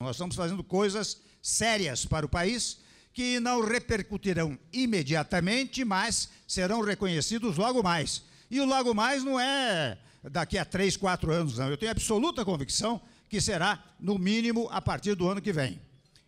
Nós estamos fazendo coisas sérias para o país que não repercutirão imediatamente, mas serão reconhecidos logo mais. E o logo mais não é daqui a três, quatro anos, não. Eu tenho absoluta convicção que será, no mínimo, a partir do ano que vem.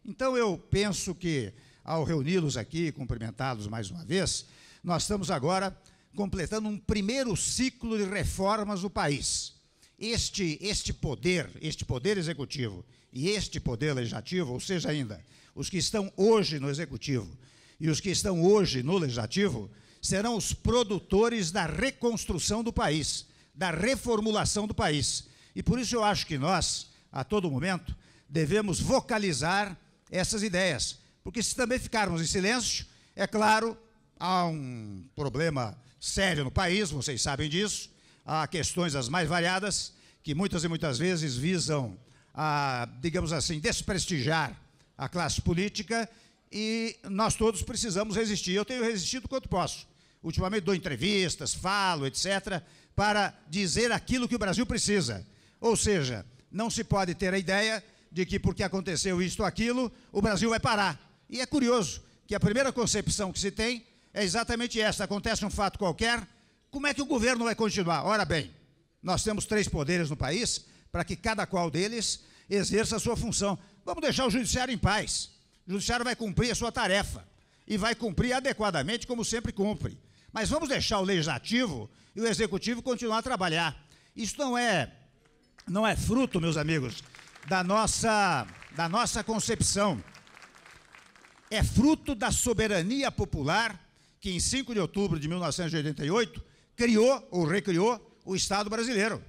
Então, eu penso que, ao reuni-los aqui, cumprimentá-los mais uma vez, nós estamos agora completando um primeiro ciclo de reformas do país. Este, este poder, este poder executivo e este poder legislativo, ou seja, ainda, os que estão hoje no executivo e os que estão hoje no legislativo, serão os produtores da reconstrução do país, da reformulação do país. E por isso eu acho que nós, a todo momento, devemos vocalizar essas ideias, porque se também ficarmos em silêncio, é claro, há um problema sério no país, vocês sabem disso. Há questões as mais variadas que muitas e muitas vezes visam a, digamos assim, desprestigiar a classe política e nós todos precisamos resistir. Eu tenho resistido quanto posso. Ultimamente dou entrevistas, falo, etc, para dizer aquilo que o Brasil precisa. Ou seja, não se pode ter a ideia de que porque aconteceu isto ou aquilo, o Brasil vai parar. E é curioso que a primeira concepção que se tem é exatamente essa. Acontece um fato qualquer, como é que o governo vai continuar? Ora bem, nós temos três poderes no país para que cada qual deles exerça a sua função. Vamos deixar o judiciário em paz. O judiciário vai cumprir a sua tarefa e vai cumprir adequadamente como sempre cumpre. Mas vamos deixar o legislativo e o executivo continuar a trabalhar. Isso não é não é fruto, meus amigos, da nossa da nossa concepção. É fruto da soberania popular que em 5 de outubro de 1988 criou ou recriou o Estado brasileiro.